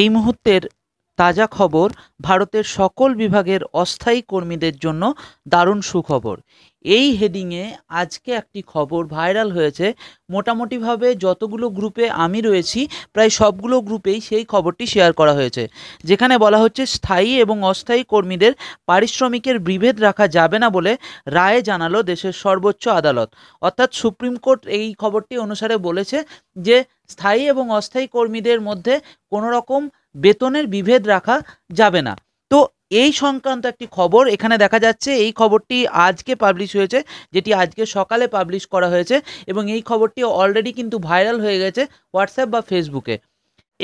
এই মুহূর্তের তাজা খবর ভারতের সকল বিভাগের অস্থায়ী কর্মীদের জন্য দারুণ সুখবর এই হেডিংয়ে আজকে একটি খবর ভাইরাল হয়েছে মোটামুটিভাবে যতগুলো গ্রুপে আমি রয়েছি প্রায় সবগুলো গ্রুপেই সেই খবরটি শেয়ার করা হয়েছে যেখানে বলা হচ্ছে স্থায়ী এবং অস্থায়ী কর্মীদের পারিশ্রমিকের বিভেদ রাখা যাবে না বলে রায়ে জানালো দেশের সর্বোচ্চ আদালত অর্থাৎ সুপ্রিম কোর্ট এই খবরটি অনুসারে বলেছে যে স্থায়ী এবং অস্থায়ী কর্মীদের মধ্যে কোনো রকম বেতনের বিভেদ রাখা যাবে না তো এই সংক্রান্ত একটি খবর এখানে দেখা যাচ্ছে এই খবরটি আজকে পাবলিশ হয়েছে যেটি আজকে সকালে পাবলিশ করা হয়েছে এবং এই খবরটি অলরেডি কিন্তু ভাইরাল হয়ে গেছে হোয়াটসঅ্যাপ বা ফেসবুকে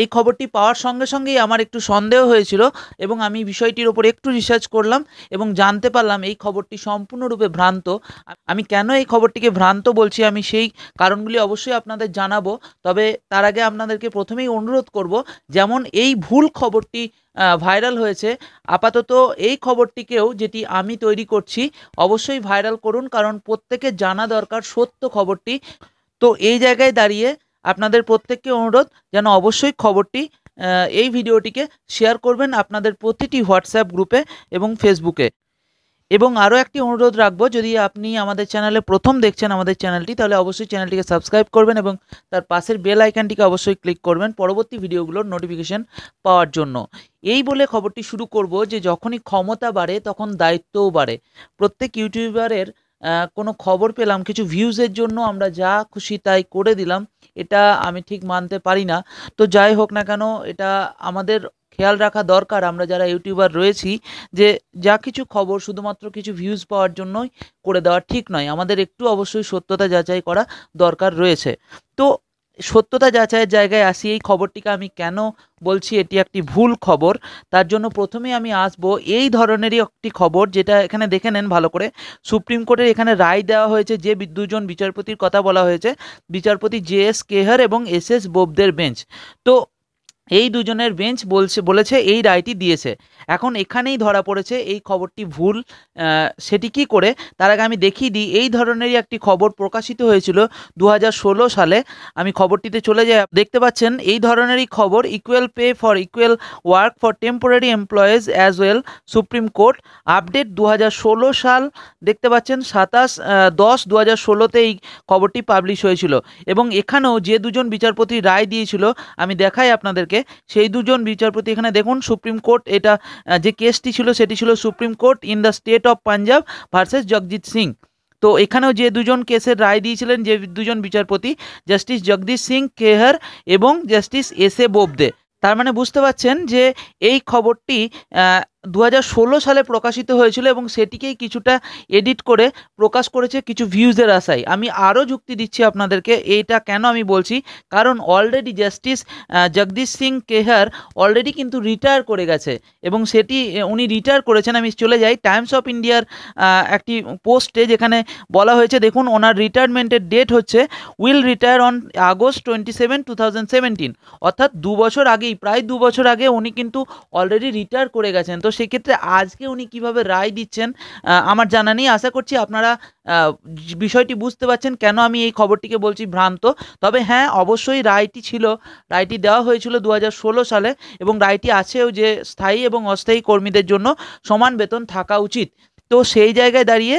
এই খবরটি পাওয়ার সঙ্গে সঙ্গেই আমার একটু সন্দেহ হয়েছিল এবং আমি বিষয়টির ওপর একটু রিসার্চ করলাম এবং জানতে পারলাম এই খবরটি সম্পূর্ণরূপে ভ্রান্ত আমি কেন এই খবরটিকে ভ্রান্ত বলছি আমি সেই কারণগুলি অবশ্যই আপনাদের জানাবো তবে তার আগে আপনাদেরকে প্রথমেই অনুরোধ করব যেমন এই ভুল খবরটি ভাইরাল হয়েছে আপাতত এই খবরটিকেও যেটি আমি তৈরি করছি অবশ্যই ভাইরাল করুন কারণ প্রত্যেকের জানা দরকার সত্য খবরটি তো এই জায়গায় দাঁড়িয়ে আপনাদের প্রত্যেককে অনুরোধ যেন অবশ্যই খবরটি এই ভিডিওটিকে শেয়ার করবেন আপনাদের প্রতিটি হোয়াটসঅ্যাপ গ্রুপে এবং ফেসবুকে এবং আরও একটি অনুরোধ রাখব যদি আপনি আমাদের চ্যানেলে প্রথম দেখছেন আমাদের চ্যানেলটি তাহলে অবশ্যই চ্যানেলটিকে সাবস্ক্রাইব করবেন এবং তার পাশের বেল আইকনটিকে অবশ্যই ক্লিক করবেন পরবর্তী ভিডিওগুলোর নোটিফিকেশান পাওয়ার জন্য এই বলে খবরটি শুরু করব যে যখনই ক্ষমতা বাড়ে তখন দায়িত্বও বাড়ে প্রত্যেক ইউটিউবারের কোনো খবর পেলাম কিছু ভিউজের জন্য আমরা যা খুশি তাই করে দিলাম এটা আমি ঠিক মানতে পারি না তো যাই হোক না কেন এটা আমাদের খেয়াল রাখা দরকার আমরা যারা ইউটিউবার রয়েছি যে যা কিছু খবর শুধুমাত্র কিছু ভিউজ পাওয়ার জন্যই করে দেওয়া ঠিক নয় আমাদের একটু অবশ্যই সত্যতা যাচাই করা দরকার রয়েছে তো সত্যতা যাচাইয়ের জায়গায় আসি এই খবরটিকে আমি কেন বলছি এটি একটি ভুল খবর তার জন্য প্রথমেই আমি আসব এই ধরনেরই একটি খবর যেটা এখানে দেখে নেন ভালো করে সুপ্রিম কোর্টের এখানে রায় দেওয়া হয়েছে যে দুজন বিচারপতির কথা বলা হয়েছে বিচারপতি জে এস কেহার এবং এস এস বোবদের বেঞ্চ তো এই দুজনের বেঞ্চ বলছে বলেছে এই রায়টি দিয়েছে এখন এখানেই ধরা পড়েছে এই খবরটি ভুল সেটি কি করে তার আগে আমি দেখিয়ে দিই এই ধরনেরই একটি খবর প্রকাশিত হয়েছিল দু সালে আমি খবরটিতে চলে যাই দেখতে পাচ্ছেন এই ধরনেরই খবর equal pay for equal work for temporary employees as well supreme court update দু সাল দেখতে পাচ্ছেন সাতাশ দশ দু হাজার ষোলোতে এই খবরটি পাবলিশ হয়েছিল এবং এখানেও যে দুজন বিচারপতি রায় দিয়েছিল আমি দেখাই আপনাদেরকে থাকে সেই দুজন বিচারপতি এখানে দেখুন সুপ্রিম কোর্ট এটা যে কেসটি ছিল সেটি ছিল supreme court in the state of Punjab versus Jagjit Singh তো এখানেও যে দুজন কেসের রায় দিয়েছিলেন যে দুজন বিচারপতি জাস্টিস জগদীশ সিং কেহার এবং জাস্টিস এস এ বোবদে তার মানে বুঝতে পারছেন যে এই খবরটি দু সালে প্রকাশিত হয়েছিল এবং সেটিকেই কিছুটা এডিট করে প্রকাশ করেছে কিছু ভিউজের আশায় আমি আরও যুক্তি দিচ্ছি আপনাদেরকে এইটা কেন আমি বলছি কারণ already justice Jagdish Singh Khehar already কিন্তু রিটায়ার করে গেছে এবং সেটি উনি রিটায়ার করেছেন আমি চলে যাই টাইমস অফ ইন্ডিয়ার একটি পোস্টে যেখানে বলা হয়েছে দেখুন ওনার রিটায়ারমেন্টের ডেট হচ্ছে will retire on August twenty seven two thousand অর্থাৎ দু বছর আগেই প্রায় দু বছর আগে উনি কিন্তু অলরেডি রিটায়ার করে গেছেন তো সেক্ষেত্রে আজকে উনি কিভাবে রায় দিচ্ছেন আমার জানা নেই আশা করছি আপনারা বিষয়টি বুঝতে পারছেন কেন আমি এই খবরটিকে বলছি ভ্রান্ত তবে হ্যাঁ অবশ্যই রায়টি ছিল রায়টি দেওয়া হয়েছিল দু সালে এবং রায়টি আছেও যে স্থায়ী এবং অস্থায়ী কর্মীদের জন্য সমান বেতন থাকা উচিত তো সেই জায়গায় দাঁড়িয়ে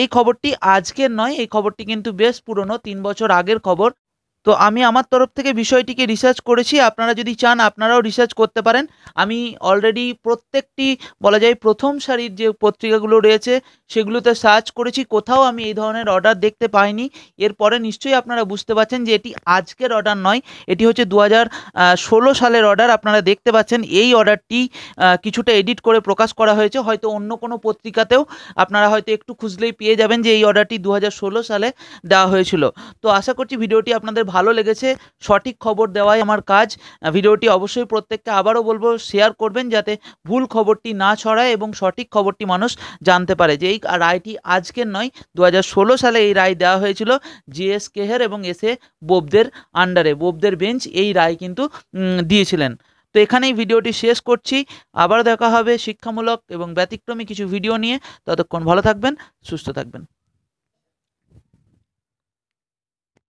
এই খবরটি আজকের নয় এই খবরটি কিন্তু বেশ পুরনো তিন বছর আগের খবর তো আমি আমার তরফ থেকে বিষয়টিকে রিসার্চ করেছি আপনারা যদি চান আপনারাও রিসার্চ করতে পারেন আমি অলরেডি প্রত্যেকটি বলা যায় প্রথম সারির যে পত্রিকাগুলো রয়েছে সেগুলোতে সার্চ করেছি কোথাও আমি এই ধরনের অর্ডার দেখতে পাইনি এরপরে নিশ্চয়ই আপনারা বুঝতে পারছেন যে এটি আজকের অর্ডার নয় এটি হচ্ছে দু ষোলো সালের অর্ডার আপনারা দেখতে পাচ্ছেন এই অর্ডারটি কিছুটা এডিট করে প্রকাশ করা হয়েছে হয়তো অন্য কোনো পত্রিকাতেও আপনারা হয়তো একটু খুঁজলেই পেয়ে যাবেন যে এই অর্ডারটি দু সালে দেওয়া হয়েছিল তো আশা করছি ভিডিওটি আপনাদের ভালো লেগেছে সঠিক খবর দেওয়াই আমার কাজ ভিডিওটি অবশ্যই প্রত্যেককে আবারও বলবো শেয়ার করবেন যাতে ভুল খবরটি না ছড়ায় এবং সঠিক খবরটি মানুষ জানতে পারে যে এই রায়টি আজকের নয় দু সালে এই রায় দেওয়া হয়েছিল জিএস কেহের এবং এস এ বোবদের আন্ডারে বোবদের বেঞ্চ এই রায় কিন্তু দিয়েছিলেন তো এখানেই ভিডিওটি শেষ করছি আবার দেখা হবে শিক্ষামূলক এবং ব্যতিক্রমী কিছু ভিডিও নিয়ে ততক্ষণ ভালো থাকবেন সুস্থ থাকবেন